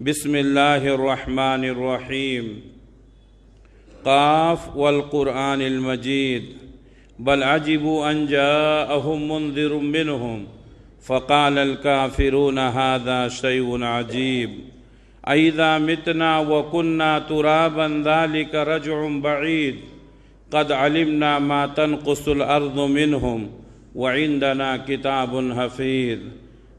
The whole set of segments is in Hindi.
بسم الله الرحمن الرحيم قاف والقرآن المجيد بل عجبوا أن جاءهم منذر منهم فقال الكافرون هذا شيء عجيب أئذا متنا وكنا ترابا ذلك رجع بعيد قد علمنا ما تنقص الأرض منهم وعندنا كتاب حفيظ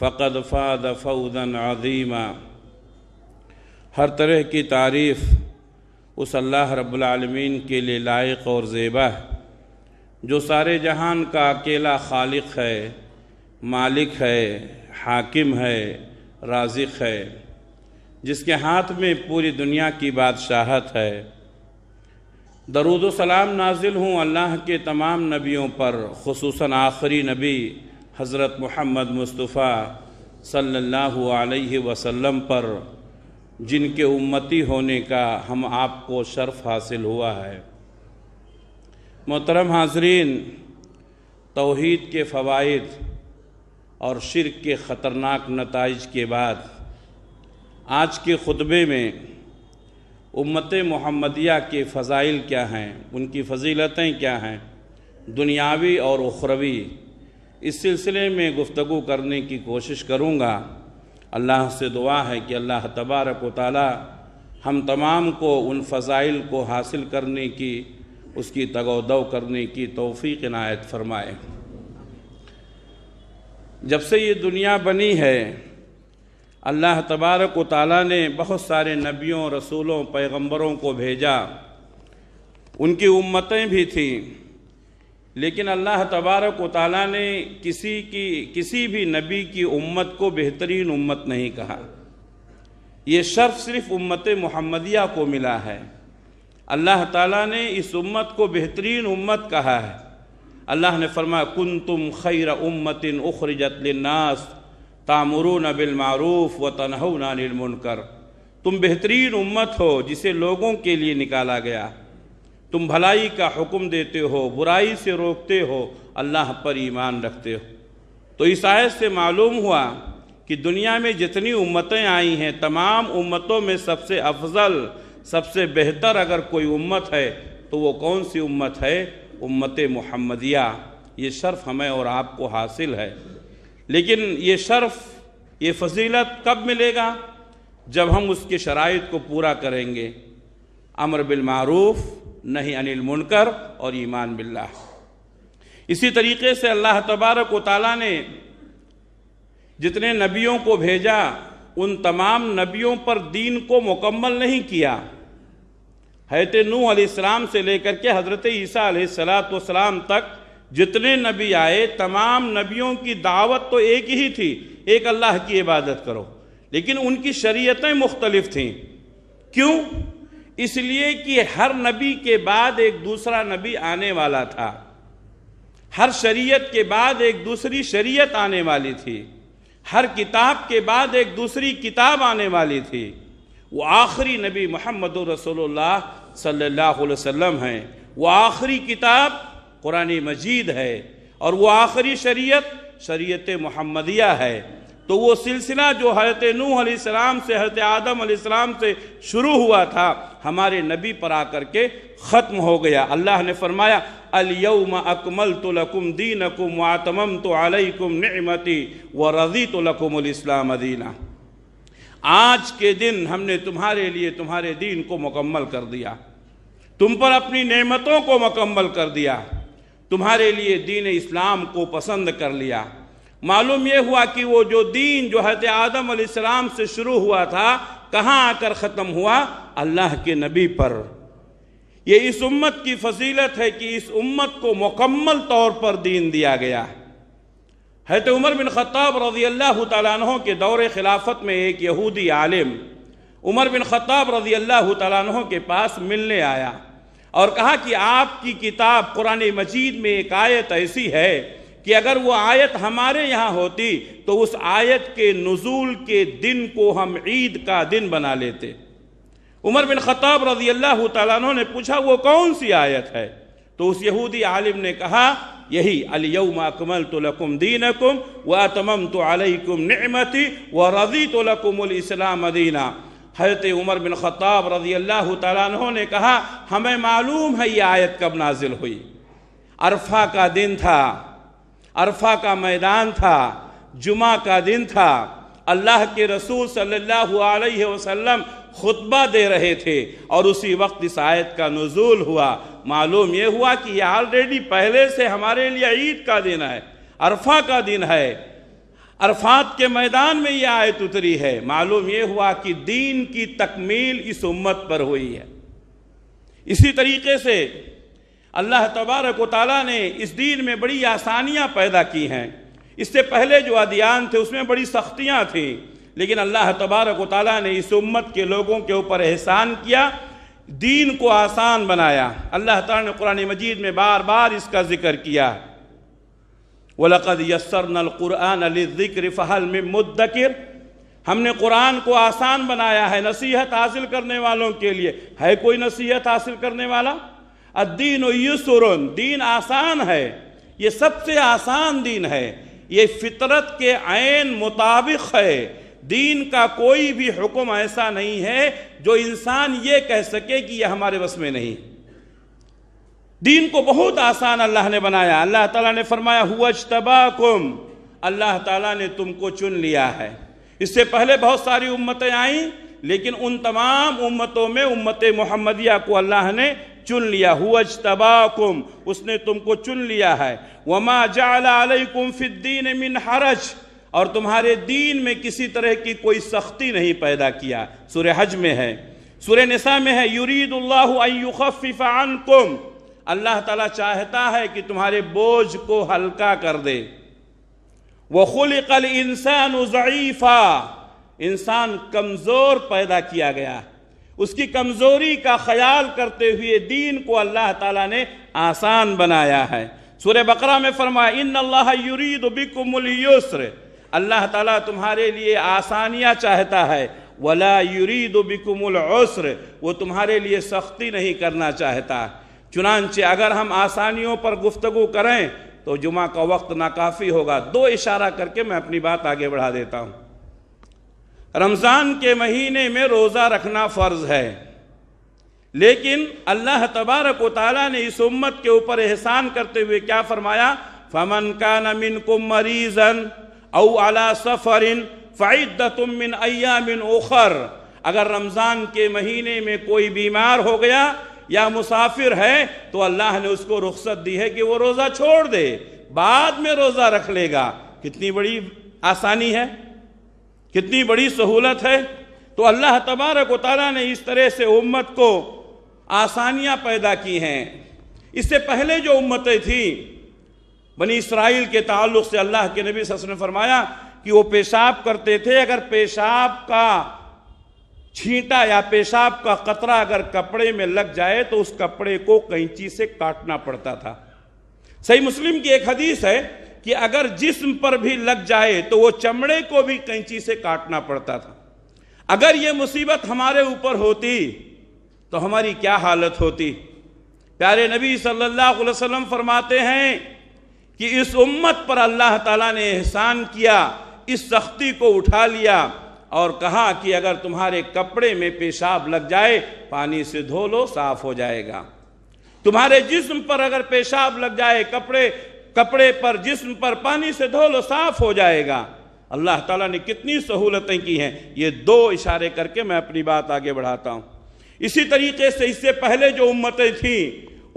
फ़कद फ़ाद फ़ौदन अजीमा हर तरह की तारीफ़ उस अल्लाह रब्लमीन के लिए लायक और ज़ेबा है जो सारे जहान का अकेला खालिक है मालिक है हाकिम है राजिक है जिसके हाथ में पूरी दुनिया की बादशाहत है दरुद सलाम नाजिल हूँ अल्लाह के तमाम नबियों पर खसूस आखिरी नबी हज़रत मोहम्मद मुस्तफ़ा सल्लल्लाहु अलैहि वसल्लम पर जिनके उम्मती होने का हम आपको शर्फ हासिल हुआ है मोहतरम हाजरीन तोहद के फ़वाद और शिरक के ख़तरनाक नतज के बाद आज के ख़ुतबे में उम्मत मोहम्मदिया के फ़ज़ाइल क्या हैं उनकी फजीलतें क्या हैं दुनियावी और उखरवी इस सिलसिले में गुफ्तु करने की कोशिश करूँगा अल्लाह से दुआ है कि अल्लाह तबारक वाली हम तमाम को उन फ़जाइल को हासिल करने की उसकी तगोदव करने की तोफ़ी इनायत फरमाए जब से ये दुनिया बनी है अल्लाह तबारक ताली ने बहुत सारे नबियों रसूलों पैगम्बरों को भेजा उनकी उम्मतें भी थीं लेकिन अल्लाह तबारक वाली ने किसी की किसी भी नबी की उम्मत को बेहतरीन उम्मत नहीं कहा यह शर्फ सिर्फ उम्मत मुहम्मदिया को मिला है अल्लाह ताला ने इस उम्मत को बेहतरीन उम्मत कहा है अल्लाह ने फरमाया कुन तुम खैर उम्मतिन उखरजत नास तामरून मारूफ व तनहना निलमुनकर तुम बेहतरीन उम्मत हो जिसे लोगों के लिए निकाला गया तुम भलाई का हुक्म देते हो बुराई से रोकते हो अल्लाह पर ईमान रखते हो तो इस आयत से मालूम हुआ कि दुनिया में जितनी उम्मतें आई हैं तमाम उम्मतों में सबसे अफजल सबसे बेहतर अगर कोई उम्मत है तो वो कौन सी उम्मत है उम्मत मुहम्मदिया ये शर्फ हमें और आपको हासिल है लेकिन ये शर्फ ये फजीलत कब मिलेगा जब हम उसके शराइ को पूरा करेंगे अमर बिलमूफ़ नहीं अनिल मुनकर और ईमान बिल्ला इसी तरीके से अल्लाह तबारक ताली ने जितने नबियों को भेजा उन तमाम नबियों पर दीन को मुकम्मल नहीं किया हैत नू अलैहिस्सलाम से लेकर के हज़रत ईसा सलाम तक जितने नबी आए तमाम नबियों की दावत तो एक ही थी एक अल्लाह की इबादत करो लेकिन उनकी शरीयतें मुख्तलिफ थीं क्यों इसलिए कि हर नबी के बाद एक दूसरा नबी आने वाला था हर शरीयत के बाद एक दूसरी शरीयत आने वाली थी हर किताब के बाद एक दूसरी किताब आने वाली थी वो आखिरी नबी मोहम्मद रसोल्ला सल्ला वसम हैं वो आखिरी किताब कुरान मजीद है और वह आखिरी शरीयत शरीयत महमदिया है तो वो सिलसिला जो हजरत नू सलाम से हजरत आदम सलाम से शुरू हुआ था हमारे नबी पर आकर के ख़त्म हो गया अल्लाह ने फरमाया अलयम अकमल तो लकुम दीन अकुम आतम तो अलकुम नमती व रजी तो लकुमलाम दीना आज के दिन हमने तुम्हारे लिए तुम्हारे दीन को मुकम्मल कर दिया तुम पर अपनी नेमतों को मुकम्मल कर दिया तुम्हारे लिए दीन इस्लाम को पसंद कर लिया मालूम यह हुआ कि वो जो दीन जो हजरत आदम अलैहिस्सलाम से शुरू हुआ था कहाँ आकर ख़त्म हुआ अल्लाह के नबी पर ये इस उम्मत की फजीलत है कि इस उम्मत को मुकम्मल तौर पर दीन दिया गया है हजरत उमर बिन ख़त्ताब रजी अल्लाह तहों के दौर खिलाफत में एक यहूदी आलिम उमर बिन ख़त्ताब रजी अल्लाह तहों के पास मिलने आया और कहा कि आपकी किताब कुरान मजीद में एक आयत ऐसी है कि अगर वो आयत हमारे यहाँ होती तो उस आयत के नज़ूल के दिन को हम ईद का दिन बना लेते उमर बिन ख़ताब रजी अल्लाह तु ने पूछा वो कौन सी आयत है तो उस यहूदी आलिम ने कहा यही अलियम अकमल तो लकुम दीन कुम व तमम तो अलकुम नमती व रजी तो लकुमलाम दीना हजरत उमर बिन ख़ताब रजी अल्लाह तु ने कहा हमें मालूम है ये आयत कब नाजिल हुई अरफा का दिन था अरफा का मैदान था जुमा का दिन था अल्लाह के रसूल सल्लल्लाहु अलैहि वसल्लम खुतबा दे रहे थे और उसी वक्त इस आयत का नजूल हुआ मालूम यह हुआ कि यह ऑलरेडी पहले से हमारे लिए ईद का दिन है अरफा का दिन है अरफात के मैदान में यह आयत उतरी है मालूम यह हुआ कि दीन की तकमील इस उम्मत पर हुई है इसी तरीके से अल्लाह तबारक ताली ने इस दीन में बड़ी आसानियाँ पैदा की हैं इससे पहले जो अदियान थे उसमें बड़ी सख्तियाँ थीं लेकिन अल्लाह तबारक ताली ने इस उम्मत के लोगों के ऊपर एहसान किया दीन को आसान बनाया अल्लाह ताला ने कुरान मजीद में बार बार इसका जिक्र किया वलकद यसर नलकुरान अलिक्र फ़हल में मुद्दिर हमने कुरान को आसान बनाया है नसीहत हासिल करने वालों के लिए है कोई नसीहत हासिल करने वाला अद्दीन यूसुरन दीन आसान है ये सबसे आसान दीन है ये फितरत के आन मुताबिक है दीन का कोई भी हुक्म ऐसा नहीं है जो इंसान ये कह सके कि यह हमारे बस में नहीं दीन को बहुत आसान अल्लाह ने बनाया अल्लाह ताला ने फरमाया हुआ तबाकुम अल्लाह ताला ने तुमको चुन लिया है इससे पहले बहुत सारी उम्मतें आईं लेकिन उन तमाम उम्मतों में उम्मत मोहम्मदिया को अल्लाह ने चुन लिया हुज तबाकुम उसने तुमको चुन लिया है वमा जालकुम फिद्दीन मिन हरज और तुम्हारे दीन में किसी तरह की कोई सख्ती नहीं पैदा किया सुर हज में है सुर नसा में है युरीदुल्लाफ़िफ़ानकुम अल्लाह ताला चाहता है कि तुम्हारे बोझ को हल्का कर दे कल इंसान इंसान कमज़ोर पैदा किया गया है उसकी कमज़ोरी का ख्याल करते हुए दीन को अल्लाह ताला ने आसान बनाया है सूर्य बकरा में फरमाया इन अल्लाह युरीद बिकुमसर अल्लाह ताला तुम्हारे लिए आसानियां चाहता है वला युरीद बिकुमसर वो तुम्हारे लिए सख्ती नहीं करना चाहता चुनानचे अगर हम आसानियों पर गुफ्तु करें तो जुमा का वक्त नाकाफ़ी होगा दो इशारा करके मैं अपनी बात आगे बढ़ा देता हूँ रमज़ान के महीने में रोज़ा रखना फ़र्ज है लेकिन अल्लाह तबारक वाली ने इस उम्मत के ऊपर एहसान करते हुए क्या फरमाया फमन का नमिन को मरीजन अला सफ़रिन तुमिन अयामिन ओखर अगर रमज़ान के महीने में कोई बीमार हो गया या मुसाफिर है तो अल्लाह ने उसको रुख्सत दी है कि वो रोज़ा छोड़ दे बाद में रोज़ा रख लेगा कितनी बड़ी आसानी है कितनी बड़ी सहूलत है तो अल्लाह तबारक वाली ने इस तरह से उम्मत को आसानियाँ पैदा की हैं इससे पहले जो उम्मतें थी बनी इसराइल के ताल्लुक से अल्लाह के नबी सस ने फरमाया कि वो पेशाब करते थे अगर पेशाब का छींटा या पेशाब का कतरा अगर कपड़े में लग जाए तो उस कपड़े को कैंची से काटना पड़ता था सही मुस्लिम की एक हदीस है कि अगर जिस्म पर भी लग जाए तो वो चमड़े को भी कैंची से काटना पड़ता था अगर ये मुसीबत हमारे ऊपर होती तो हमारी क्या हालत होती प्यारे नबी सल्लल्लाहु अलैहि वसल्लम फरमाते हैं कि इस उम्मत पर अल्लाह ताला ने एहसान किया इस सख्ती को उठा लिया और कहा कि अगर तुम्हारे कपड़े में पेशाब लग जाए पानी से धो लो साफ हो जाएगा तुम्हारे जिस्म पर अगर पेशाब लग जाए कपड़े कपड़े पर जिस्म पर पानी से धो लो साफ हो जाएगा अल्लाह ताला ने कितनी सहूलतें की हैं ये दो इशारे करके मैं अपनी बात आगे बढ़ाता हूँ इसी तरीके से इससे पहले जो उम्मतें थीं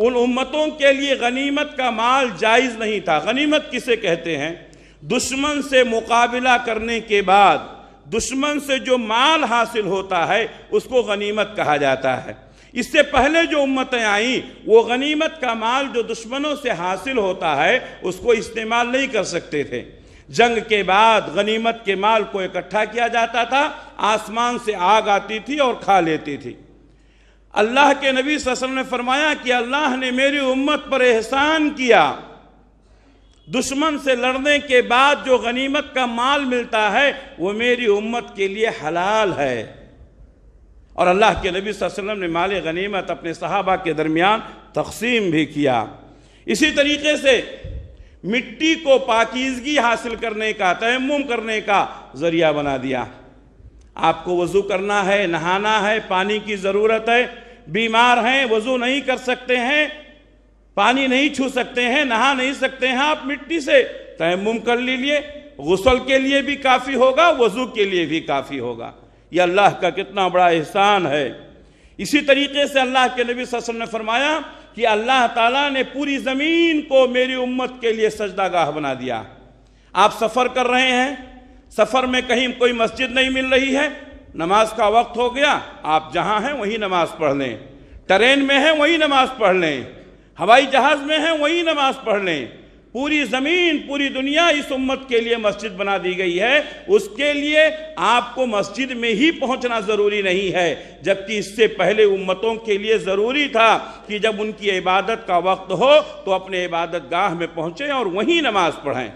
उन उम्मतों के लिए गनीमत का माल जायज़ नहीं था गनीमत किसे कहते हैं दुश्मन से मुकाबला करने के बाद दुश्मन से जो माल हासिल होता है उसको गनीमत कहा जाता है इससे पहले जो उम्मतें आईं वो गनीमत का माल जो दुश्मनों से हासिल होता है उसको इस्तेमाल नहीं कर सकते थे जंग के बाद गनीमत के माल को इकट्ठा किया जाता था आसमान से आग आती थी और खा लेती थी अल्लाह के नबी वसल्लम ने फरमाया कि अल्लाह ने मेरी उम्मत पर एहसान किया दुश्मन से लड़ने के बाद जो गनीमत का माल मिलता है वो मेरी उम्मत के लिए हलाल है और अल्लाह के नबी वसल्लम ने माल गनीमत अपने सहाबा के दरमियान तकसीम भी किया इसी तरीके से मिट्टी को पाकिजगी हासिल करने का तयम करने का ज़रिया बना दिया आपको वज़ू करना है नहाना है पानी की ज़रूरत है बीमार हैं वज़ू नहीं कर सकते हैं पानी नहीं छू सकते हैं नहा नहीं सकते हैं आप मिट्टी से तयम कर लीजिए गसल के लिए भी काफ़ी होगा वज़ू के लिए भी काफ़ी होगा ये अल्लाह का कितना बड़ा एहसान है इसी तरीके से अल्लाह के नबी वसल्लम ने फरमाया कि अल्लाह ताला ने पूरी ज़मीन को मेरी उम्मत के लिए सजदागाह बना दिया आप सफ़र कर रहे हैं सफ़र में कहीं कोई मस्जिद नहीं मिल रही है नमाज का वक्त हो गया आप जहाँ हैं वहीं नमाज पढ़ लें ट्रेन में हैं वहीं नमाज पढ़ लें हवाई जहाज़ में हैं वहीं नमाज पढ़ लें पूरी ज़मीन पूरी दुनिया इस उम्मत के लिए मस्जिद बना दी गई है उसके लिए आपको मस्जिद में ही पहुंचना ज़रूरी नहीं है जबकि इससे पहले उम्मतों के लिए ज़रूरी था कि जब उनकी इबादत का वक्त हो तो अपने इबादत गाह में पहुंचे और वहीं नमाज पढ़ें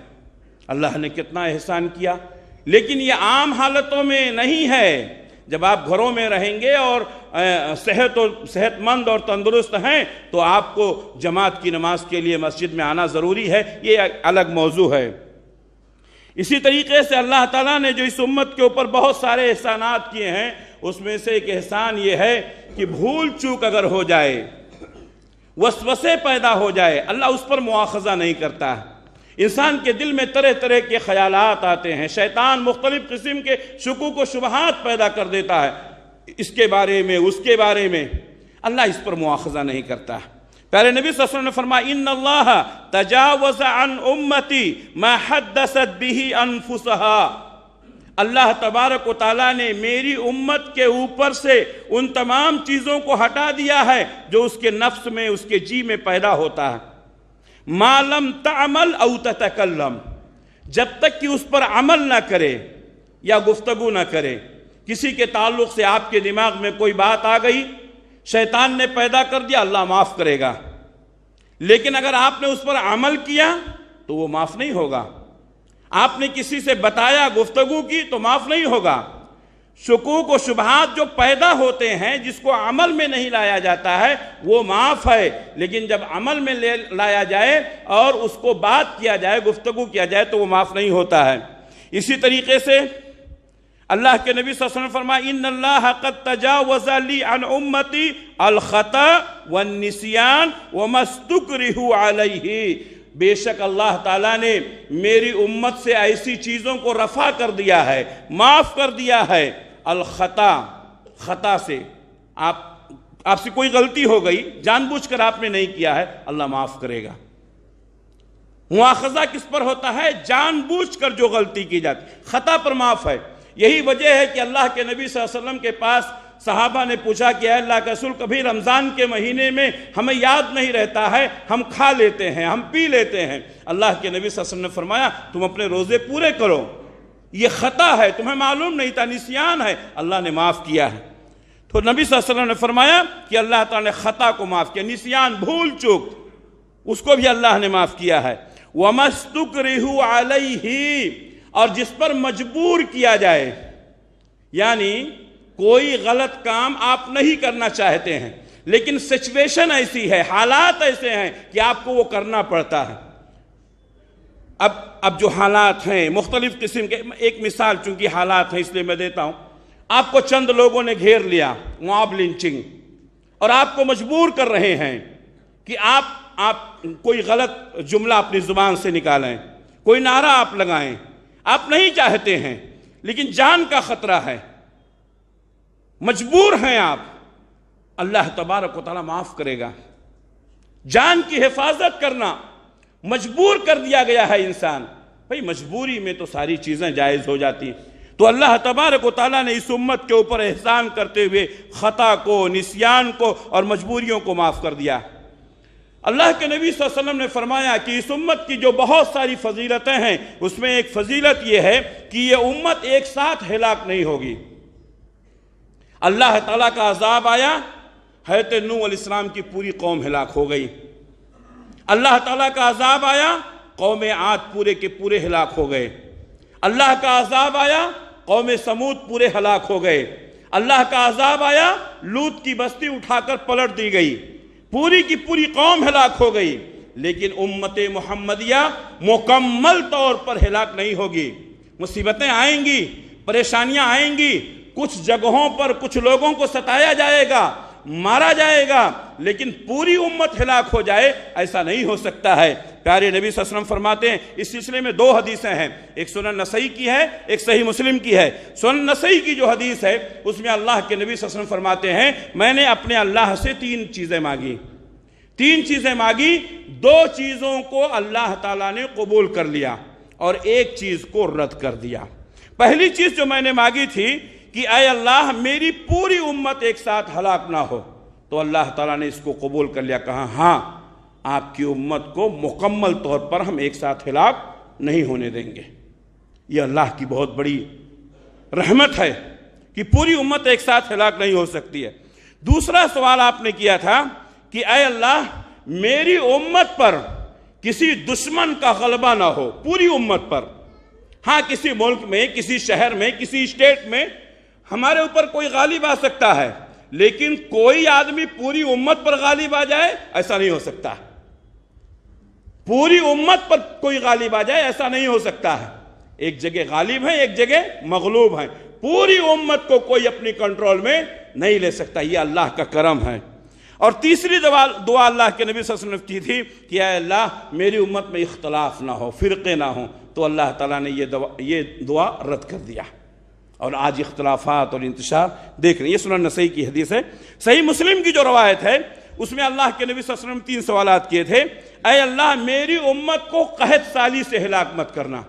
अल्लाह ने कितना एहसान किया लेकिन ये आम हालतों में नहीं है जब आप घरों में रहेंगे और सेहत और सेहतमंद और तंदुरुस्त हैं तो आपको जमात की नमाज के लिए मस्जिद में आना ज़रूरी है ये अलग मौजू है इसी तरीके से अल्लाह ताला ने जो इस उम्मत के ऊपर बहुत सारे एहसान किए हैं उसमें से एक एहसान ये है कि भूल चूक अगर हो जाए वसवसे पैदा हो जाए अल्लाह उस पर मुआखजा नहीं करता है इंसान के दिल में तरह तरह के ख्याल आते हैं शैतान मुख्तलिफ़ किस्म के शकू को शुबहत पैदा कर देता है इसके बारे में उसके बारे में अल्लाह इस पर मुआजा नहीं करता है पहले नबी ससुर ने फरमाया इन अल्लाह तजावज अन उम्मती महदसत बिही अनफुसहा अल्लाह तबारक वाली ने मेरी उम्मत के ऊपर से उन तमाम चीज़ों को हटा दिया है जो उसके नफ्स में उसके जी में पैदा होता है मालम तमल अवतकलम जब तक कि उस पर अमल ना करे या गुफ्तगु ना करे किसी के ताल्लुक से आपके दिमाग में कोई बात आ गई शैतान ने पैदा कर दिया अल्लाह माफ़ करेगा लेकिन अगर आपने उस पर अमल किया तो वो माफ़ नहीं होगा आपने किसी से बताया गुफ्तगु की तो माफ़ नहीं होगा शकूक व शुबहत जो पैदा होते हैं जिसको अमल में नहीं लाया जाता है वो माफ़ है लेकिन जब अमल में ले लाया जाए और उसको बात किया जाए गुफ्तगु किया जाए तो वो माफ़ नहीं होता है इसी तरीके से अल्लाह के नबी वसल्लम फरमा इन अल्लाह हक़त तजावज़ली अन उम्मती अलख़ता व नसियान व मस्तुक रिहू आलही बेशक अल्लाह ताला ने मेरी उम्मत से ऐसी चीज़ों को रफ़ा कर दिया है माफ़ कर दिया है अलखता खता से आप आपसे कोई गलती हो गई जानबूझकर आपने नहीं किया है अल्लाह माफ करेगा मुआखजा किस पर होता है जानबूझकर जो गलती की जाती खता पर माफ है यही वजह है कि अल्लाह के नबी वसल्लम के पास साहबा ने पूछा कि अल्लाह के रसूल कभी रमज़ान के महीने में हमें याद नहीं रहता है हम खा लेते हैं हम पी लेते हैं अल्लाह के नबी वसल्लम ने फरमाया तुम अपने रोज़े पूरे करो ये ख़ता है तुम्हें मालूम नहीं था निशियान है अल्लाह ने माफ़ किया है तो नबी वसल्लम ने फरमाया कि अल्लाह ताला ने ख़ता को माफ़ किया निशियान भूल चुक उसको भी अल्लाह ने माफ़ किया है मस्तुक रिहू आलही और जिस पर मजबूर किया जाए यानी कोई गलत काम आप नहीं करना चाहते हैं लेकिन सिचुएशन ऐसी है हालात ऐसे हैं कि आपको वो करना पड़ता है अब अब जो हालात हैं मुख्तलिफ़ किस्म के एक मिसाल चूंकि हालात हैं इसलिए मैं देता हूं आपको चंद लोगों ने घेर लिया मॉब लिंचिंग और आपको मजबूर कर रहे हैं कि आप आप कोई गलत जुमला अपनी ज़ुबान से निकालें कोई नारा आप लगाएं आप नहीं चाहते हैं लेकिन जान का ख़तरा है मजबूर हैं आप अल्लाह तबारक वाली माफ़ करेगा जान की हिफाजत करना मजबूर कर दिया गया है इंसान भाई मजबूरी में तो सारी चीज़ें जायज़ हो जाती हैं तो अल्लाह तबारक ताली ने इस उम्मत के ऊपर एहसान करते हुए ख़ता को निस्यान को और मजबूरियों को माफ़ कर दिया अल्लाह के नबी वसल्लम ने फरमाया कि इस उम्मत की जो बहुत सारी फजीलतें हैं उसमें एक फजीलत यह है कि यह उम्मत एक साथ हिलाक नहीं होगी अल्लाह ताला का अजाब आया हैत नू इस्लाम की पूरी कौम हिलाक हो गई अल्लाह ताला का अजाब आया कौम आद पूरे के पूरे हलाक हो गए अल्लाह का अजाब आया कौम समूद पूरे हलाक हो गए अल्लाह का अजाब आया लूत की बस्ती उठाकर पलट दी गई पूरी की पूरी कौम हलाक हो गई लेकिन उम्मत मोहम्मदिया मुकम्मल तौर पर हिलाक नहीं होगी मुसीबतें आएंगी परेशानियां आएंगी कुछ जगहों पर कुछ लोगों को सताया जाएगा मारा जाएगा लेकिन पूरी उम्मत हिलाक हो जाए ऐसा नहीं हो सकता है प्यारे नबी सस्लम फरमाते हैं इस सिलसिले में दो हदीसें हैं एक सुन नसई की है एक सही मुस्लिम की है सुन नसई की जो हदीस है उसमें अल्लाह के नबी सस्लम फरमाते हैं मैंने अपने अल्लाह से तीन चीज़ें मांगी तीन चीज़ें मांगी दो चीज़ों को अल्लाह ताला ने कबूल कर लिया और एक चीज़ को रद्द कर दिया पहली चीज़ जो मैंने मांगी थी कि अय अल्लाह मेरी पूरी उम्मत एक साथ हलाक ना हो तो अल्लाह ताला ने इसको कबूल कर लिया कहा हाँ आपकी उम्मत को मुकम्मल तौर पर हम एक साथ हिलाक नहीं होने देंगे ये अल्लाह की बहुत बड़ी रहमत है कि पूरी उम्मत एक साथ हिलाक नहीं हो सकती है दूसरा सवाल आपने किया था कि अय अल्लाह मेरी उम्मत पर किसी दुश्मन का गलबा ना हो पूरी उम्मत पर हाँ किसी मुल्क में किसी शहर में किसी स्टेट में हमारे ऊपर कोई गालिब आ सकता है लेकिन कोई आदमी पूरी उम्मत पर गालिब आ जाए ऐसा नहीं हो सकता पूरी उम्मत पर कोई गालिब आ जाए ऐसा नहीं हो सकता है एक जगह गालिब है एक जगह मगलूब है पूरी उम्मत को कोई अपनी कंट्रोल में नहीं ले सकता ये अल्लाह का करम है और तीसरी दवा दुआ अल्लाह के नबी वसल्लम की थी कि अल्लाह मेरी उम्मत में इख्तलाफ ना हो फिरके ना हो तो अल्लाह ताला ने ये दवा ये दुआ रद्द कर दिया और आज इख्तलाफात और इंतशार देख रहे हैं ये सुनन नसई की हदीस है सही मुस्लिम की जो रवायत है उसमें अल्लाह के नबी वसल्लम तीन सवाल किए थे अय अल्लाह मेरी उम्मत को कहत साली से हिलाक मत करना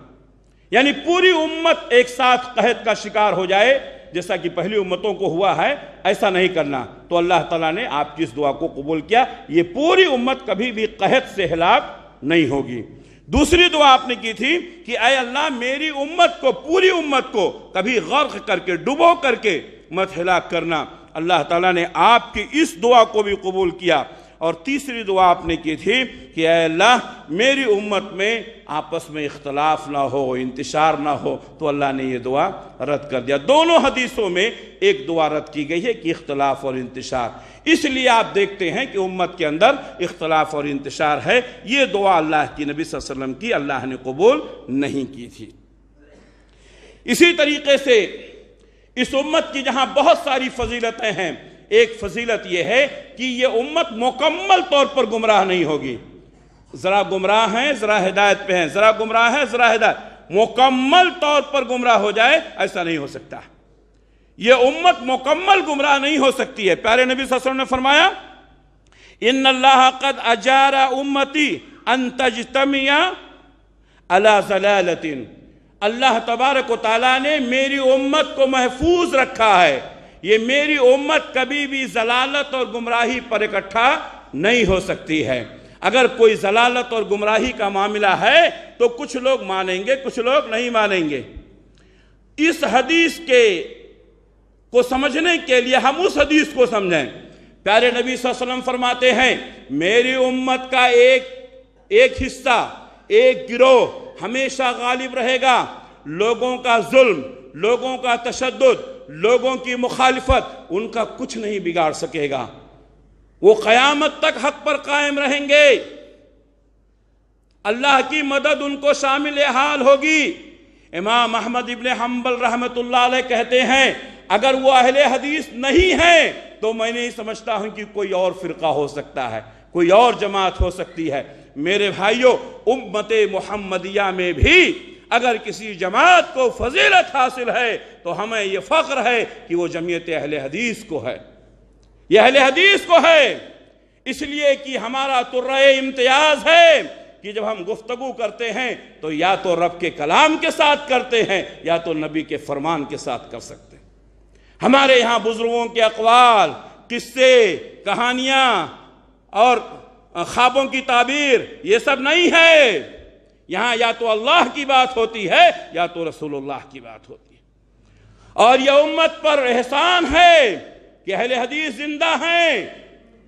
यानी पूरी उम्मत एक साथ कहत का शिकार हो जाए जैसा कि पहली उम्मतों को हुआ है ऐसा नहीं करना तो अल्लाह तला ने आपकी इस दुआ को कबूल किया ये पूरी उम्मत कभी भी कहत से हिलाक नहीं होगी दूसरी दुआ आपने की थी कि अय अल्लाह मेरी उम्मत को पूरी उम्मत को कभी गर्क करके डुबो करके मत हिला करना अल्लाह ताला ने आपकी इस दुआ को भी कबूल किया और तीसरी दुआ आपने की थी कि अल्लाह मेरी उम्मत में आपस में इख्तलाफ ना हो इंतशार ना हो तो अल्लाह ने यह दुआ रद्द कर दिया दोनों हदीसों में एक दुआ रद्द की गई है कि इख्तलाफ और इंतशार इसलिए आप देखते हैं कि उम्मत के अंदर इख्तलाफ और इंतशार है ये दुआ अल्लाह की नबी वसल्लम की अल्लाह ने कबूल नहीं की थी इसी तरीके से इस उम्मत की जहाँ बहुत सारी फजीलतें हैं एक फजीलत यह है कि यह उम्मत मुकम्मल तौर पर गुमराह नहीं होगी ज़रा गुमराह है ज़रा हिदायत पे है ज़रा गुमराह है ज़रा हिदायत मुकम्मल तौर पर गुमराह हो जाए ऐसा नहीं हो सकता यह उम्मत मुकम्मल गुमराह नहीं हो सकती है प्यारे नबी ससुर ने फरमाया इन अल्लाह कद अजारा उम्मती अनतजतमिया अला जलालतिन अल्लाह तबारक ताली ने मेरी उम्मत को महफूज रखा है ये मेरी उम्मत कभी भी जलालत और गुमराही पर इकट्ठा नहीं हो सकती है अगर कोई जलालत और गुमराही का मामला है तो कुछ लोग मानेंगे कुछ लोग नहीं मानेंगे इस हदीस के को समझने के लिए हम उस हदीस को समझें प्यारे नबी वसल्लम फरमाते हैं मेरी उम्मत का एक एक हिस्सा एक गिरोह हमेशा गालिब रहेगा लोगों का जुल्म लोगों का तशद लोगों की मुखालफत उनका कुछ नहीं बिगाड़ सकेगा वो क़यामत तक हक पर कायम रहेंगे अल्लाह की मदद उनको शामिल हाल होगी इमाम अहमद इबन हम्बल रहमत कहते हैं अगर वो अहले हदीस नहीं है तो मैं नहीं समझता हूं कि कोई और फ़िरका हो सकता है कोई और जमात हो सकती है मेरे भाइयों उम्मत मोहम्मदिया में भी अगर किसी जमात को फजीलत हासिल है तो हमें यह फ़ख्र है कि वह जमीयत अहल हदीस को है यह अहल हदीस को है इसलिए कि हमारा तुर्रे तो इम्तियाज है कि जब हम गुफ्तगु करते हैं तो या तो रब के कलाम के साथ करते हैं या तो नबी के फरमान के साथ कर सकते हैं हमारे यहाँ बुज़ुर्गों के अकवाल किस्से कहानियाँ और ख्वाबों की ताबीर ये सब नहीं है यहां या तो अल्लाह की बात होती है या तो रसूलुल्लाह की बात होती है और यह उम्मत पर एहसान है कि अहल हदीस जिंदा हैं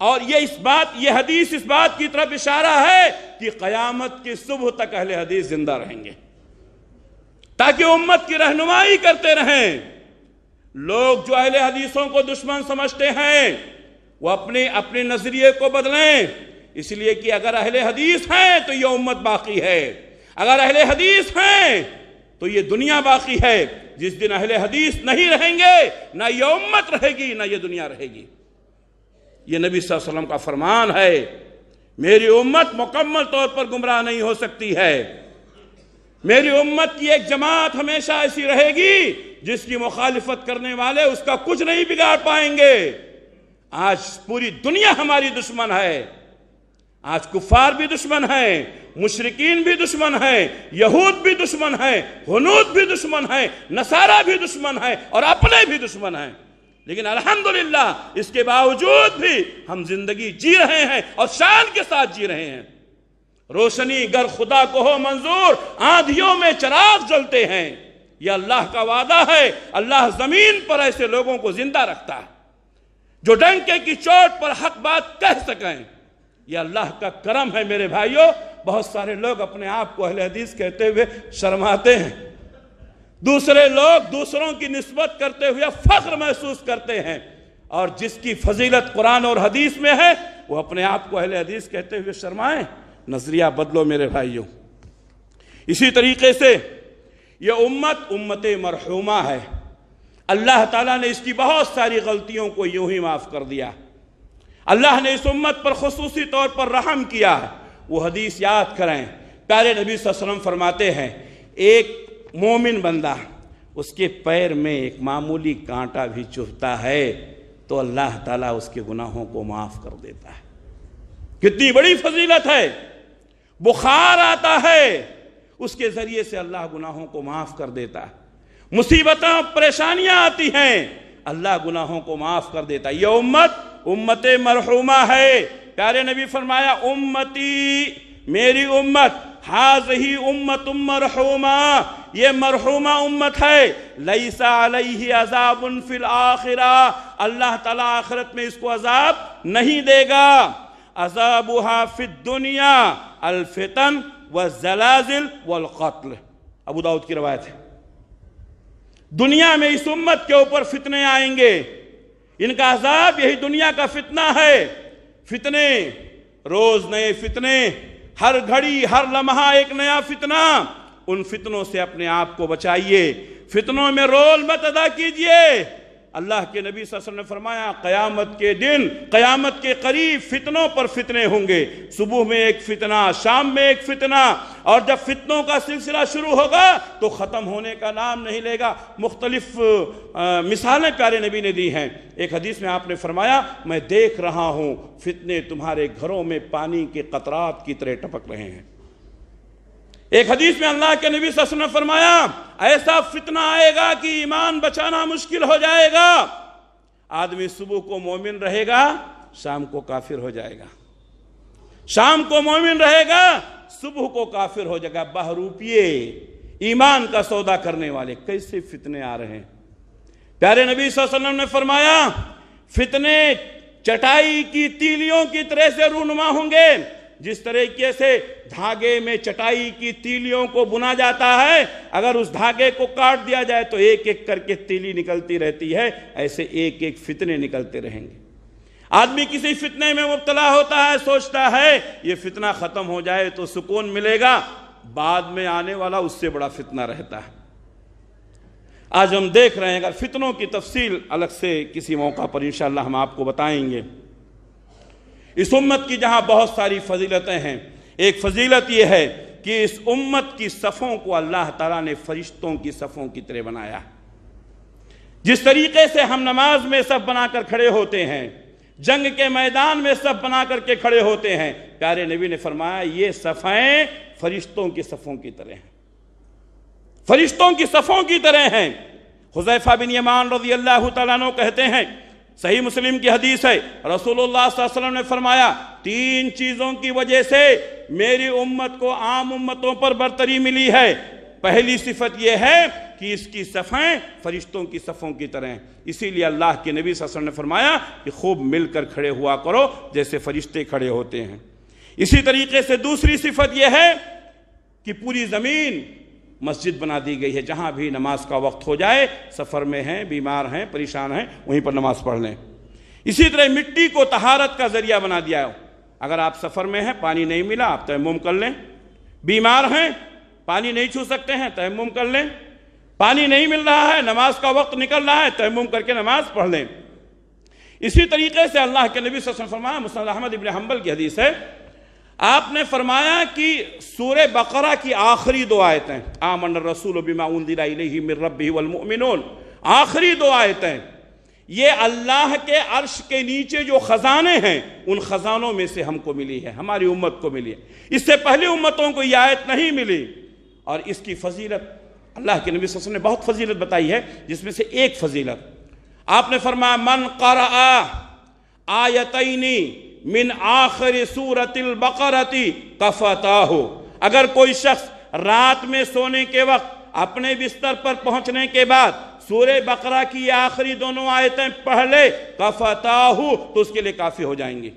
और ये इस बात ये हदीस इस बात की तरफ इशारा है कि क़यामत की सुबह तक अहल हदीस जिंदा रहेंगे ताकि उम्मत की रहनुमाई करते रहें लोग जो अहले हदीसों को दुश्मन समझते हैं वो अपने अपने नज़रिए को बदलें इसलिए कि अगर अहल हदीस हैं तो यह उम्मत बाकी है अगर अहले हदीस हैं तो ये दुनिया बाकी है जिस दिन अहले हदीस नहीं रहेंगे ना ये उम्मत रहेगी ना ये दुनिया रहेगी ये नबी वसल्लम का फरमान है मेरी उम्मत मुकम्मल तौर पर गुमराह नहीं हो सकती है मेरी उम्मत की एक जमात हमेशा ऐसी रहेगी जिसकी मुखालिफत करने वाले उसका कुछ नहीं बिगाड़ पाएंगे आज पूरी दुनिया हमारी दुश्मन है आज कुफार भी दुश्मन है मुशरकिन भी दुश्मन है यहूद भी दुश्मन है हनूद भी दुश्मन है नसारा भी दुश्मन है और अपने भी दुश्मन है लेकिन अल्हम्दुलिल्लाह इसके बावजूद भी हम जिंदगी जी रहे हैं और शान के साथ जी रहे हैं रोशनी गर खुदा को हो मंजूर आंधियों में चराग जलते हैं यह अल्लाह का वादा है अल्लाह जमीन पर ऐसे लोगों को जिंदा रखता है जो डंके की चोट पर हक बात कह सकें ये अल्लाह का करम है मेरे भाइयों बहुत सारे लोग अपने आप को अहले हदीस कहते हुए शर्माते हैं दूसरे लोग दूसरों की नस्बत करते हुए फख्र महसूस करते हैं और जिसकी फजीलत कुरान और हदीस में है वो अपने आप को अहले हदीस कहते हुए शर्माएं नजरिया बदलो मेरे भाइयों इसी तरीके से यह उम्मत उम्मत मरहूमा है अल्लाह ताला ने इसकी बहुत सारी गलतियों को यूं ही माफ़ कर दिया अल्लाह ने इस उम्मत पर खसूसी तौर पर रहम किया है वो हदीस याद कराएं प्यारे नबी वसल्लम फरमाते हैं एक मोमिन बंदा उसके पैर में एक मामूली कांटा भी चुभता है तो अल्लाह ताला उसके गुनाहों को माफ़ कर देता है कितनी बड़ी फजीलत है बुखार आता है उसके ज़रिए से अल्लाह गुनाहों को माफ़ कर देता है मुसीबतें परेशानियां आती हैं अल्लाह गुनाहों को माफ़ कर देता है यह उम्मत उम्मत मरहुमा है प्यारे नबी फरमाया उम्मती मेरी उम्मत हाज ही उम्मत मरहुमा ये मरहुमा उम्मत है लईसा अलही अजाबन फिल आखिरा अल्लाह तला आखरत में इसको अजाब नहीं देगा अजाबुहा फिद दुनिया अलफितन व जलाजिल वत्ल अबू दाऊद की रवायत है दुनिया में इस उम्मत के ऊपर फितने आएंगे इनका अजाब यही दुनिया का फितना है फितने रोज नए फितने हर घड़ी हर लम्हा एक नया फितना उन फितनों से अपने आप को बचाइए फितनों में रोल मत अदा कीजिए अल्लाह के नबी वसल्लम ने फरमाया क़यामत के दिन क़यामत के करीब फितनों पर फितने होंगे सुबह में एक फितना शाम में एक फितना और जब फितनों का सिलसिला शुरू होगा तो ख़त्म होने का नाम नहीं लेगा मुख्तलिफ मिसालें प्यारे नबी ने दी हैं एक हदीस में आपने फरमाया मैं देख रहा हूँ फितने तुम्हारे घरों में पानी के कतरात की तरह टपक रहे हैं एक हदीस में अल्लाह के नबी ने फरमाया ऐसा फितना आएगा कि ईमान बचाना मुश्किल हो जाएगा आदमी सुबह को मोमिन रहेगा शाम को काफिर हो जाएगा शाम को मोमिन रहेगा सुबह को काफिर हो जाएगा बहरूपिए ईमान का सौदा करने वाले कैसे फितने आ रहे हैं प्यारे नबी वसल्लम ने फरमाया फितने चटाई की तीलियों की तरह से रूनुमा होंगे जिस तरीके से धागे में चटाई की तीलियों को बुना जाता है अगर उस धागे को काट दिया जाए तो एक एक करके तीली निकलती रहती है ऐसे एक एक फितने निकलते रहेंगे आदमी किसी फितने में मुबतला होता है सोचता है ये फितना ख़त्म हो जाए तो सुकून मिलेगा बाद में आने वाला उससे बड़ा फितना रहता है आज हम देख रहे हैं अगर फितनों की तफसील अलग से किसी मौका पर इंशाल्लाह हम आपको बताएंगे इस उम्मत की जहां बहुत सारी फजीलतें हैं एक फजीलत यह है कि इस उम्मत की सफ़ों को अल्लाह ताला ने फरिश्तों की सफ़ों की तरह बनाया जिस तरीके से हम नमाज में सब बनाकर खड़े होते हैं जंग के मैदान में सब बना करके खड़े होते हैं प्यारे नबी ने फरमाया ये सफ़ें फरिश्तों की सफ़ों की तरह हैं फरिश्तों की सफ़ों की तरह हैं हुजैफा बिन यमान रजी अल्लाह तु कहते हैं सही मुस्लिम की हदीस है रसूलुल्लाह वसल्लम ने फरमाया तीन चीज़ों की वजह से मेरी उम्मत को आम उम्मतों पर बरतरी मिली है पहली सिफत यह है कि इसकी सफ़ें फरिश्तों की सफ़ों की तरह हैं इसीलिए अल्लाह के नबी वसल्लम ने फरमाया कि खूब मिलकर खड़े हुआ करो जैसे फरिश्ते खड़े होते हैं इसी तरीके से दूसरी सिफत यह है कि पूरी ज़मीन मस्जिद बना दी गई है जहाँ भी नमाज का वक्त हो जाए सफ़र में हैं बीमार हैं परेशान हैं वहीं पर नमाज पढ़ लें इसी तरह मिट्टी को तहारत का ज़रिया बना दिया हो अगर आप सफ़र में हैं पानी नहीं मिला आप तयम कर लें बीमार हैं पानी नहीं छू सकते हैं तयम कर लें पानी नहीं मिल रहा है नमाज का वक्त निकल रहा है तयम करके नमाज पढ़ लें इसी तरीके से अल्लाह के नबी सरमा मुसल अहमद इबन हम्बल की हदीस है आपने फरमाया कि सूर बकरा की आखिरी दो आयतें आमन रसूल बिमाउंदिन आखिरी दो आयतें ये अल्लाह के अर्श के नीचे जो ख़जाने हैं उन ख़जानों में से हमको मिली है हमारी उम्मत को मिली है इससे पहले उम्मतों को यह आयत नहीं मिली और इसकी फजीलत अल्लाह के नबी ने बहुत फजीलत बताई है जिसमें से एक फजीलत आपने फरमाया मन कर आयतनी मिन आखिर सूरत बकरती कफता हो अगर कोई शख्स रात में सोने के वक्त अपने बिस्तर पर पहुंचने के बाद सूर्य बकरा की आखिरी दोनों आयतें पढ़ ले कफता हो तो उसके लिए काफ़ी हो जाएंगी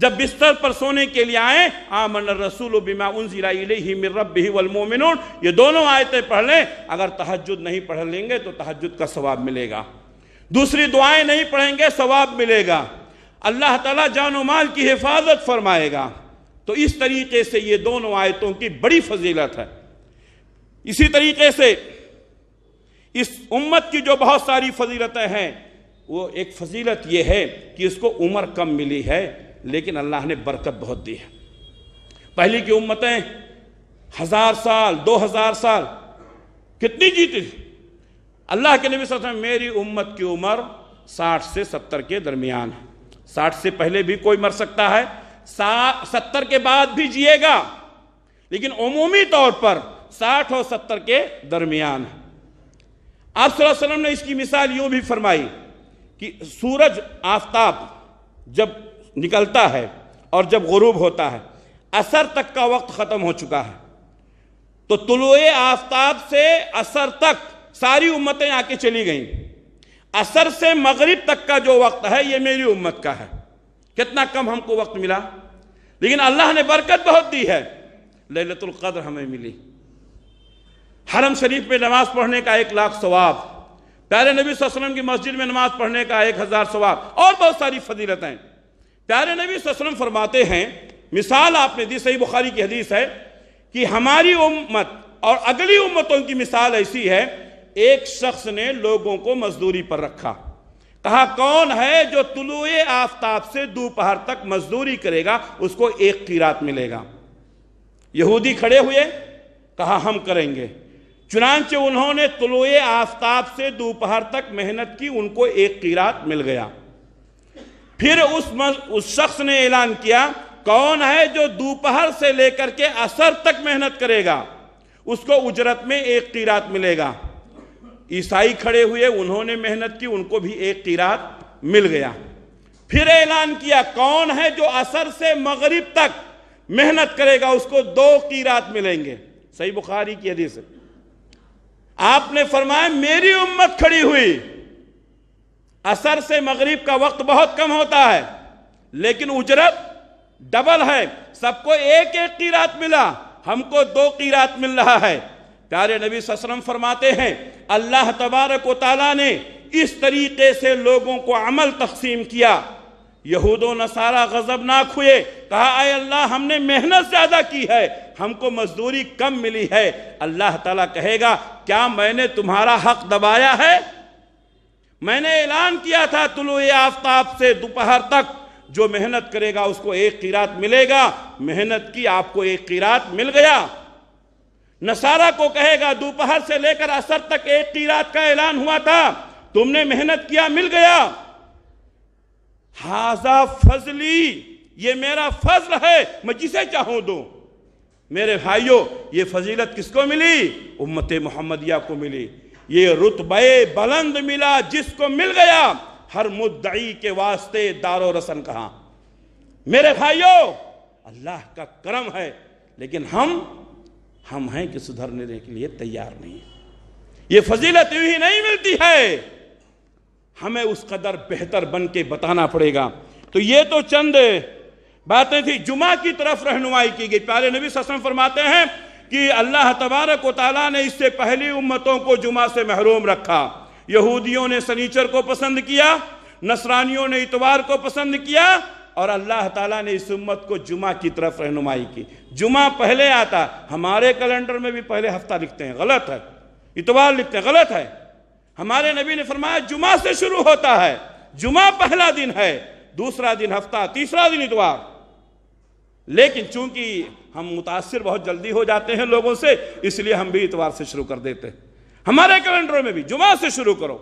जब बिस्तर पर सोने के लिए आए आमन रसूल बिमा उनमोमिन ये दोनों आयतें पढ़ लें अगर तहजद नहीं पढ़ लेंगे तो तहजद का स्वाब मिलेगा दूसरी दुआएं नहीं पढ़ेंगे स्वाब मिलेगा अल्लाह ताला जान माल की हिफाजत फरमाएगा तो इस तरीके से ये दोनों आयतों की बड़ी फजीलत है इसी तरीके से इस उम्मत की जो बहुत सारी फजीलतें हैं वो एक फजीलत ये है कि इसको उम्र कम मिली है लेकिन अल्लाह ने बरकत बहुत दी है पहली की उम्मतें हज़ार साल दो हज़ार साल कितनी जीती थी अल्लाह के नबी सर मेरी उम्मत की उम्र साठ से सत्तर के दरमियान है साठ से पहले भी कोई मर सकता है सत्तर के बाद भी जिएगा लेकिन अमूमी तौर पर साठ और सत्तर के दरमियान आप वसल्लम ने इसकी मिसाल यूं भी फरमाई कि सूरज आफ्ताब जब निकलता है और जब गरूब होता है असर तक का वक्त ख़त्म हो चुका है तो तुलुए आफ्ताब से असर तक सारी उम्मतें आके चली गईं असर से मगरिब तक का जो वक्त है ये मेरी उम्मत का है कितना कम हमको वक्त मिला लेकिन अल्लाह ने बरकत बहुत दी है ललतुल कद्र हमें मिली हरम शरीफ में नमाज पढ़ने का एक लाख सवाब प्यारे नबी वसल्लम की मस्जिद में नमाज पढ़ने का एक हज़ार सवाब और बहुत सारी फजीलतें प्यारे नबी वसल्लम फरमाते हैं मिसाल आपने दी सही बुखारी की हदीस है कि हमारी उम्मत और अगली उम्मतों की मिसाल ऐसी है एक शख्स ने लोगों को मजदूरी पर रखा कहा कौन है जो तुलुए आफ्ताब से दोपहर तक मजदूरी करेगा उसको एक किरात मिलेगा यहूदी खड़े हुए कहा हम करेंगे चुनाच उन्होंने तुलुए आफ्ताब से दोपहर तक मेहनत की उनको एक किरात मिल गया फिर उस मज, उस शख्स ने ऐलान किया कौन है जो दोपहर से लेकर के असर तक मेहनत करेगा उसको उजरत में एक किरात मिलेगा ईसाई खड़े हुए उन्होंने मेहनत की उनको भी एक किरात मिल गया फिर ऐलान किया कौन है जो असर से मगरिब तक मेहनत करेगा उसको दो किरात मिलेंगे सही बुखारी की हदीस आपने फरमाया मेरी उम्मत खड़ी हुई असर से मगरिब का वक्त बहुत कम होता है लेकिन उजरत डबल है सबको एक एक किरात मिला हमको दो किरात मिल रहा है प्यारे नबी ससरम फरमाते हैं अल्लाह तबारक वाली ने इस तरीके से लोगों को अमल तकसीम किया यहूद नसारा गजबनाक हुए कहा आए अल्लाह हमने मेहनत ज़्यादा की है हमको मजदूरी कम मिली है अल्लाह ताला कहेगा क्या मैंने तुम्हारा हक दबाया है मैंने ऐलान किया था तुलु आफ्ताब से दोपहर तक जो मेहनत करेगा उसको एक किरात मिलेगा मेहनत की आपको एक किरात मिल गया नसारा को कहेगा दोपहर से लेकर असर तक एक की रात का ऐलान हुआ था तुमने मेहनत किया मिल गया हाजा फजली ये मेरा फजल है मैं जिसे चाहूं दो मेरे भाइयों ये फजीलत किसको मिली उम्मत मोहम्मदिया को मिली ये रुतबे बुलंद मिला जिसको मिल गया हर मुद्दई के वास्ते दारो रसन कहा मेरे भाइयों अल्लाह का करम है लेकिन हम हम हैं कि सुधरने के लिए तैयार नहीं ये फजीलत यूं ही नहीं मिलती है हमें उस कदर बेहतर बन के बताना पड़ेगा तो ये तो चंद बातें थी जुमा की तरफ रहनुमाई की गई प्यारे नबी ससम फरमाते हैं कि अल्लाह तबारक वाली ने इससे पहली उम्मतों को जुमा से महरूम रखा यहूदियों ने सनीचर को पसंद किया नसरानियों ने इतवार को पसंद किया और अल्लाह ताला ने इस उम्मत को जुमा की तरफ रहनुमाई की जुमा पहले आता हमारे कैलेंडर में भी पहले हफ्ता लिखते हैं गलत है इतवार लिखते हैं गलत है हमारे नबी ने फरमाया जुमा से शुरू होता है जुमा पहला दिन है दूसरा दिन हफ्ता तीसरा दिन इतवार लेकिन चूंकि हम मुतासर बहुत जल्दी हो जाते हैं लोगों से इसलिए हम भी इतवार से शुरू कर देते हैं हमारे कैलेंडर में भी जुमा से शुरू करो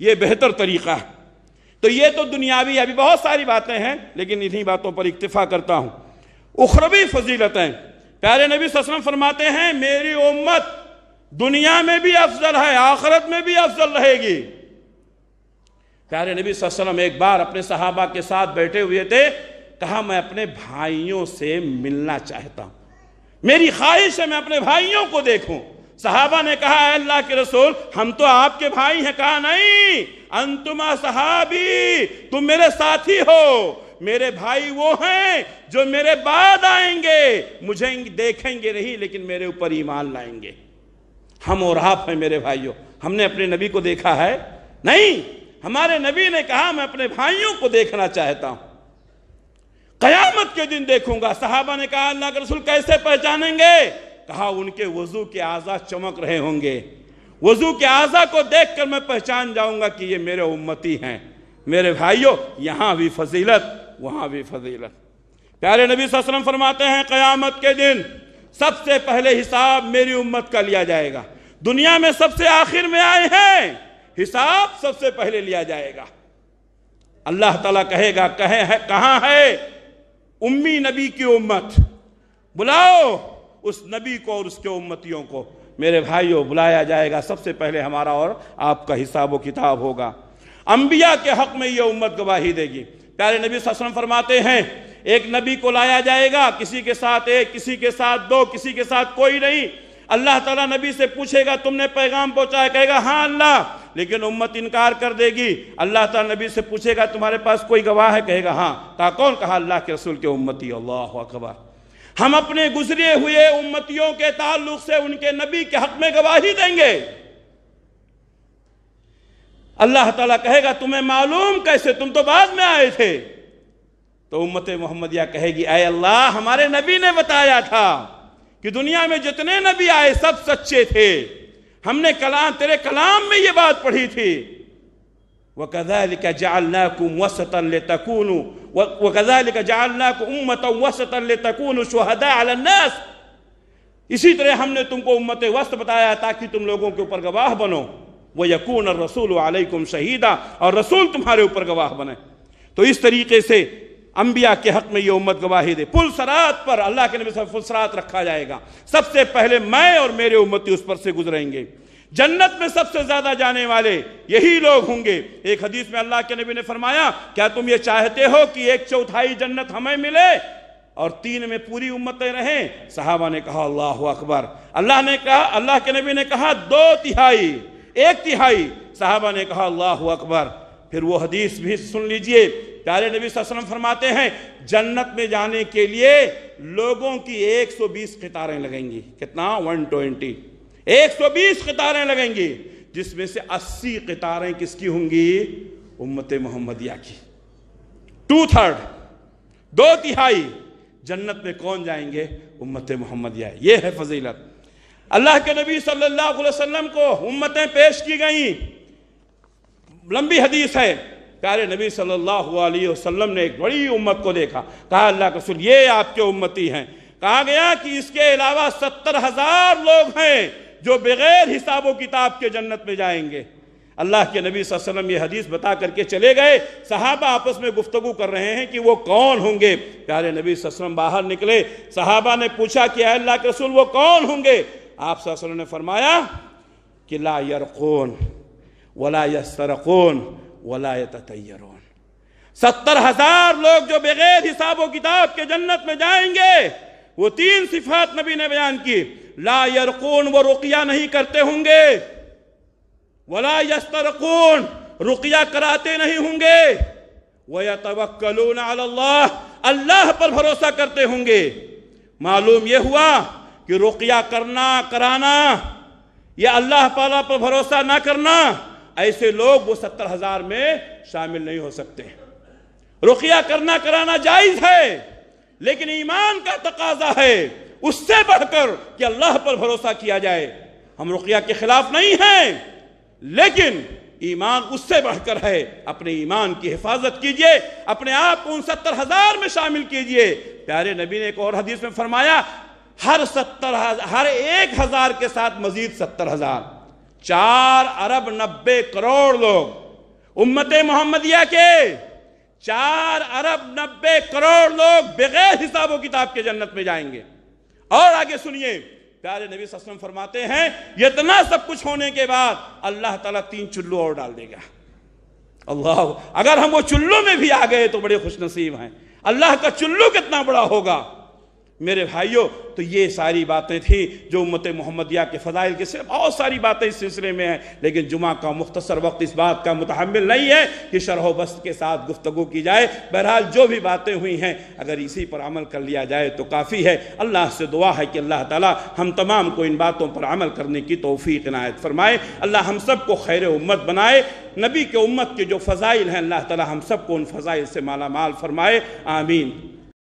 ये बेहतर तरीका है तो ये तो दुनियावी अभी बहुत सारी बातें हैं लेकिन इन्हीं बातों पर इक्तफा करता हूँ उखरबी फजीलतें प्यारे नबी वसम फरमाते हैं मेरी उम्मत दुनिया में भी अफजल है आखरत में भी अफजल रहेगी प्यारे नबी वसम एक बार अपने सहाबा के साथ बैठे हुए थे कहा मैं अपने भाइयों से मिलना चाहता हूं मेरी ख्वाहिश है मैं अपने भाइयों को देखूं साहबा ने कहा अल्लाह के रसूल हम तो आपके भाई हैं कहा नहीं अंतुमा सहाबी तुम मेरे साथी हो मेरे भाई वो हैं जो मेरे बाद आएंगे मुझे देखेंगे नहीं लेकिन मेरे ऊपर ईमान लाएंगे हम और आप हैं मेरे भाइयों हमने अपने नबी को देखा है नहीं हमारे नबी ने कहा मैं अपने भाइयों को देखना चाहता हूं कयामत के दिन देखूंगा साहबा ने कहा अल्लाह के रसूल कैसे पहचानेंगे कहा उनके वजू के आज़ा चमक रहे होंगे वजू के आज़ा को देख कर मैं पहचान जाऊंगा कि ये मेरे उम्मती हैं मेरे भाइयों यहां भी फजीलत वहां भी फजीलत प्यारे नबी वसल्लम फरमाते हैं क़यामत के दिन सबसे पहले हिसाब मेरी उम्मत का लिया जाएगा दुनिया में सबसे आखिर में आए हैं हिसाब सबसे पहले लिया जाएगा अल्लाह ताला कहेगा कहे है कहाँ है उम्मी नबी की उम्मत बुलाओ उस नबी को और उसके उम्मतियों को मेरे भाइयों बुलाया जाएगा सबसे पहले हमारा और आपका हिसाब व किताब होगा अंबिया के हक में यह उम्मत गवाही देगी प्यारे नबी सलम फरमाते हैं एक नबी को लाया जाएगा किसी के साथ एक किसी के साथ दो किसी के साथ कोई नहीं अल्लाह ताला नबी से पूछेगा तुमने पैगाम पहुंचाया कहेगा हाँ अल्लाह लेकिन उम्मत इनकार कर देगी अल्लाह ताला नबी से पूछेगा तुम्हारे पास कोई गवाह है कहेगा हाँ कहा कौन कहा अल्लाह के रसूल के उम्मती अल्लाह अकबर हम अपने गुजरे हुए उम्मतियों के ताल्लुक से उनके नबी के हक में गवाही देंगे अल्लाह ताला कहेगा तुम्हें मालूम कैसे तुम तो बाद में आए थे तो उम्मत मोहम्मदिया कहेगी आए अल्लाह हमारे नबी ने बताया था कि दुनिया में जितने नबी आए सब सच्चे थे हमने कलाम तेरे कलाम में ये बात पढ़ी थी व कदालिका जालनाकुम वसतन ले तकून उम्मत वसतन ले तकून इसी तरह हमने तुमको उम्मत वस्त बताया ताकि तुम लोगों के ऊपर गवाह बनो वह यकून और रसूल वालेकुम शहीदा और रसूल तुम्हारे ऊपर गवाह बने तो इस तरीके से अंबिया के हक में ये उम्मत गवाही दे पुल सरात पर अल्लाह के नबी सब फुलसरात रखा जाएगा सबसे पहले मैं और मेरे उम्मती उस पर से गुजरेंगे जन्नत में सबसे ज्यादा जाने वाले यही लोग होंगे एक हदीस में अल्लाह के नबी ने फरमाया क्या तुम ये चाहते हो कि एक चौथाई जन्नत हमें मिले और तीन में पूरी उम्मतें रहें साहबा ने कहा अल्लाह अकबर अल्लाह ने कहा अल्लाह के नबी ने कहा दो तिहाई एक तिहाई साहबा ने कहा अल्लाह अकबर फिर वो हदीस भी सुन लीजिए प्यारे नबी वसल्लम फरमाते हैं जन्नत में जाने के लिए लोगों की 120 कतारें लगेंगी कितना 120 120 कतारें लगेंगी जिसमें से 80 कतारें किसकी होंगी उम्मत मोहम्मदिया की टू थर्ड दो तिहाई जन्नत में कौन जाएंगे उम्मत मोहम्मदिया ये है फजीलत अल्लाह के नबी सल्लल्लाहु अलैहि वसल्लम को उम्मतें पेश की गई लंबी हदीस है प्यारे नबी सल्लल्लाहु अलैहि वसल्लम ने एक बड़ी उम्मत को देखा कहा अल्लाह के रसूल ये आपके उम्मती हैं कहा गया कि इसके अलावा सत्तर हजार लोग हैं जो बगैर हिसाब किताब के जन्नत में जाएंगे अल्लाह के नबी वसल्लम ये हदीस बता करके चले गए सहाबा आपस में गुफ्तगु कर रहे हैं कि वो कौन होंगे प्यारे नबी वसल्लम बाहर निकले सहाबा ने पूछा कि अल्लाह के रसूल वो कौन होंगे आप सल्लल्लाहु ने फरमाया कि ला यरकून वला यसरकून वला सत्तर हजार लोग जो बगैर हिसाब किताब के जन्नत में जाएंगे वो तीन सिफात नबी ने बयान की ला यरकून वो रुकिया नहीं करते होंगे वला यस्तरकून रुकिया कराते नहीं होंगे वह तवक्लून अल्लाह अल्लाह पर भरोसा करते होंगे मालूम यह हुआ कि रुकिया करना कराना या अल्लाह ताला पर भरोसा ना करना ऐसे लोग वो सत्तर हजार में शामिल नहीं हो सकते रुकिया करना कराना जायज है लेकिन ईमान का तकाजा है उससे बढ़कर कि अल्लाह पर भरोसा किया जाए हम रुकिया के खिलाफ नहीं हैं लेकिन ईमान उससे बढ़कर है अपने ईमान की हिफाजत कीजिए अपने आप को उन सत्तर हजार में शामिल कीजिए प्यारे नबी ने एक और हदीस में फरमाया हर सत्तर हर एक हजार के साथ मजीद सत्तर हजार चार अरब नब्बे करोड़ लोग उम्मत मोहम्मदिया के चार अरब नब्बे करोड़ लोग बगैर हिसाब किताब के जन्नत में जाएंगे और आगे सुनिए प्यारे नबी सस्म फरमाते हैं इतना सब कुछ होने के बाद अल्लाह ताला तीन चुल्लू और डाल देगा अल्लाह अगर हम वो चुल्लू में भी आ गए तो बड़े खुशनसीब हैं अल्लाह का चुल्लू कितना बड़ा होगा मेरे भाइयों तो ये सारी बातें थी जो उम्मत मोहम्मदिया के फ़जाइल के सिर्फ बहुत सारी बातें इस सिलसिले में हैं लेकिन जुमा का मुख्तसर वक्त इस बात का मुतहमल नहीं है कि शरह बस्त के साथ गुफ्तु की जाए बहरहाल जो भी बातें हुई हैं अगर इसी पर अमल कर लिया जाए तो काफ़ी है अल्लाह से दुआ है कि अल्लाह ताली हम तमाम को इन बातों पर अमल करने की तोफ़ी इनायत फरमाए अल्लाह हम सब को खैर उम्मत बनाए नबी के उम्मत के जो फ़जाइल हैं अल्लाह ताली हम सब को उन फ़जाइल से माला माल फरमाए आमीन